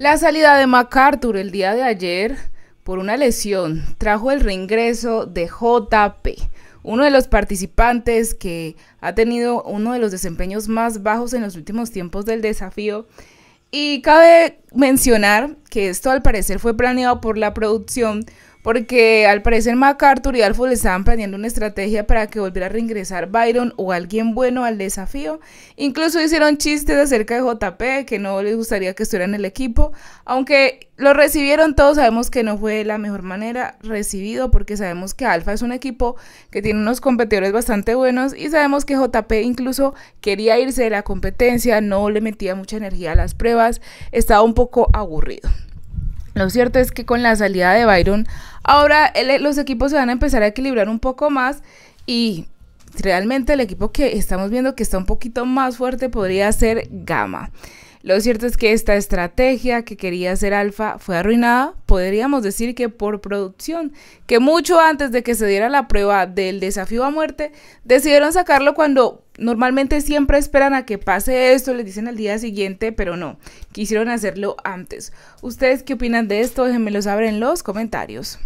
La salida de MacArthur el día de ayer por una lesión trajo el reingreso de JP, uno de los participantes que ha tenido uno de los desempeños más bajos en los últimos tiempos del desafío. Y cabe mencionar que esto al parecer fue planeado por la producción porque al parecer MacArthur y le estaban planeando una estrategia para que volviera a reingresar Byron o alguien bueno al desafío. Incluso hicieron chistes acerca de JP, que no les gustaría que estuviera en el equipo, aunque lo recibieron todos, sabemos que no fue la mejor manera recibido, porque sabemos que Alfa es un equipo que tiene unos competidores bastante buenos y sabemos que JP incluso quería irse de la competencia, no le metía mucha energía a las pruebas, estaba un poco aburrido. Lo cierto es que con la salida de Byron, ahora los equipos se van a empezar a equilibrar un poco más y realmente el equipo que estamos viendo que está un poquito más fuerte podría ser Gama. Lo cierto es que esta estrategia que quería hacer Alfa fue arruinada, podríamos decir que por producción, que mucho antes de que se diera la prueba del desafío a muerte, decidieron sacarlo cuando normalmente siempre esperan a que pase esto, les dicen al día siguiente, pero no, quisieron hacerlo antes. ¿Ustedes qué opinan de esto? Déjenmelo saber en los comentarios.